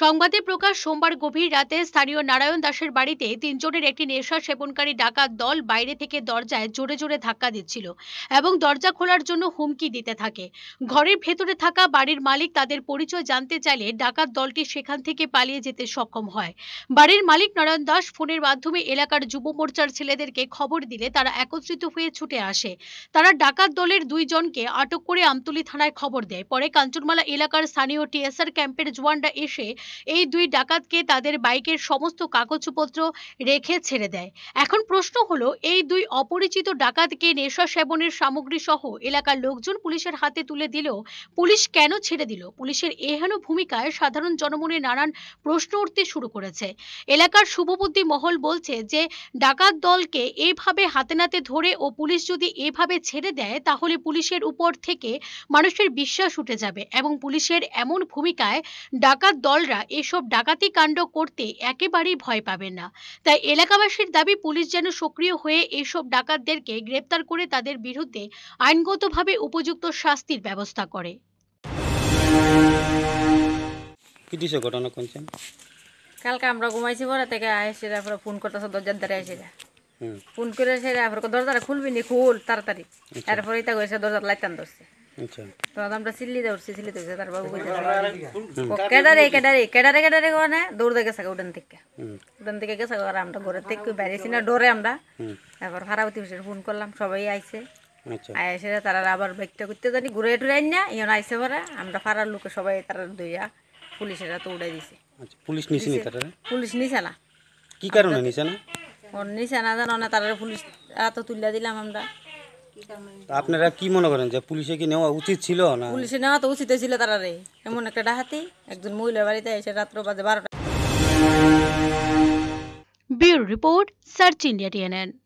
সংবাদে প্রকাশ সোমবার গভীর রাতে স্থানীয় নারায়ণ দাসের বাড়িতে তিনজনের একটি নেশা সেবনকারী ডাকাত দল বাইরে থেকে দরজায় জোরে জোরে ধাক্কা দিচ্ছিল এবং দরজা খোলার জন্য হুমকি দিতে থাকে ঘরের ভেতরে থাকা বাড়ির মালিক তাদের পরিচয় জানতে চাইলে ডাকাত দলটি সেখান থেকে পালিয়ে যেতে সক্ষম হয় বাড়ির মালিক নারায়ণ দাস ফোনের মাধ্যমে এলাকার যুব মোর্চার ছেলেদেরকে খবর দিলে তারা একত্রিত হয়ে ছুটে আসে তারা ডাকাত দলের দুইজনকে আটক করে আমতলি থানায় খবর দেয় পরে কাঞ্চনমালা এলাকার স্থানীয় টিএসআর ক্যাম্পের জওয়ানরা এসে এই দুই ডাকাতকে তাদের বাইকের সমস্ত কাগজপত্র রেখে ছেড়ে দেয় এখন প্রশ্ন হলো এই দুই অপরিচিত ডাকাতকে নেশা সেবনের সামগ্রী সহ এলাকার লোকজন পুলিশের হাতে তুলে দিলেও পুলিশ কেন ছেড়ে দিল পুলিশের এহেন ভূমিকায় সাধারণ জনমনে নানান প্রশ্ন উঠতে শুরু করেছে এলাকার শুভবুদ্ধি মহল বলছে যে ডাকাত দলকে এইভাবে হাতে নাতে ধরে ও পুলিশ যদি এভাবে ছেড়ে দেয় তাহলে পুলিশের উপর থেকে মানুষের বিশ্বাস উঠে যাবে এবং পুলিশের এমন ভূমিকায় ডাকাত দল আপনারা এসব ডাকাতি কাণ্ড করতে একেবারেই ভয় পাবে না তাই এলাকাবাসীর দাবি পুলিশ যেন সক্রিয় হয়ে এসব ডাকাতদেরকে গ্রেপ্তার করে তাদের বিরুদ্ধে আইনগতভাবে উপযুক্ত শাস্তির ব্যবস্থা করে কালকে আমরা ঘুমাইছি বড় থেকে আসছি তারপরে ফোন করতেছে দরজার দ্বারে আসি ফোন করে সে দরজাটা খুলবি নি খুল তাড়াতাড়ি আচ্ছা। তারপরে তা গেছে দরজার লাইটান ধরছে আচ্ছা তো তার বাবু কেডারে কেডারে কেডারে কেডারে দৌড় দেখে উডান থেকে উডান থেকে গেছে আর আমরা ঘরে থেকে ডরে আমরা ফোন করলাম সবাই আইছে আচ্ছা। তারা আবার ব্যাগটা করতে জানি ঘুরে টুরে আইন না ইয়ন আইসে পরে আমরা ফারার লোকে সবাই তারা দইয়া পুলিশেরা তো উড়াই দিছে আচ্ছা, পুলিশ নিছে নি তারা পুলিশ নিছে না কি কারণে নিছে না ওর নিছে না জানো না তারা পুলিশ তো তুলিয়া দিলাম আমরা মানে আপনারা কি মনে করেন যে পুলিশে কি নেওয়া উচিত ছিল না পুলিশে নেওয়া তো উচিত ছিল তারা রে এমন একটা ডাহাতি একজন মহিলা বাড়িতে এসে রাত্র বাজে বারোটা bureau report search India TNN